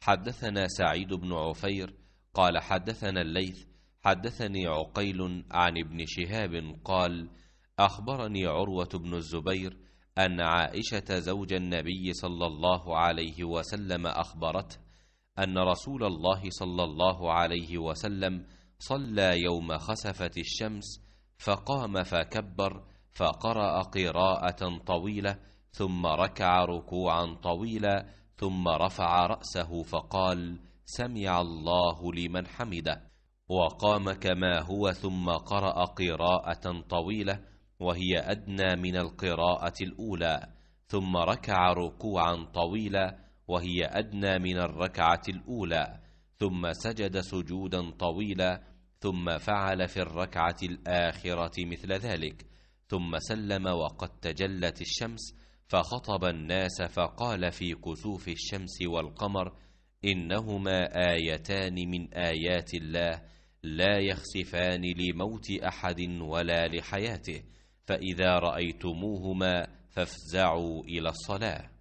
حدثنا سعيد بن عفير قال حدثنا الليث حدثني عقيل عن ابن شهاب قال أخبرني عروة بن الزبير أن عائشة زوج النبي صلى الله عليه وسلم أخبرته أن رسول الله صلى الله عليه وسلم صلى يوم خسفت الشمس فقام فكبر فقرأ قراءة طويلة ثم ركع ركوعا طويلا ثم رفع رأسه فقال سمع الله لمن حمده وقام كما هو ثم قرأ قراءة طويلة وهي أدنى من القراءة الأولى ثم ركع ركوعا طويلا وهي أدنى من الركعة الأولى ثم سجد سجودا طويلا ثم فعل في الركعة الآخرة مثل ذلك ثم سلم وقد تجلت الشمس فخطب الناس فقال في كسوف الشمس والقمر إنهما آيتان من آيات الله لا يخسفان لموت أحد ولا لحياته فإذا رأيتموهما فافزعوا إلى الصلاة